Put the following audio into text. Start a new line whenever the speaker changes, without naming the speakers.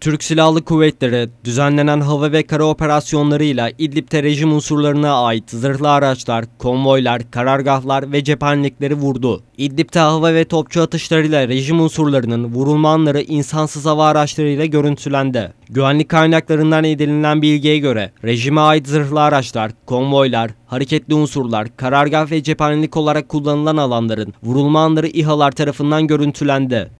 Türk Silahlı Kuvvetleri düzenlenen hava ve kara operasyonlarıyla İdlib'te rejim unsurlarına ait zırhlı araçlar, konvoylar, karargahlar ve cephanelikleri vurdu. İdlib'te hava ve topçu atışlarıyla rejim unsurlarının vurulma anları insansız hava araçlarıyla görüntülendi. Güvenlik kaynaklarından edinilen bilgiye göre rejime ait zırhlı araçlar, konvoylar, hareketli unsurlar, karargah ve cephanelik olarak kullanılan alanların vurulma anları İHA'lar tarafından görüntülendi.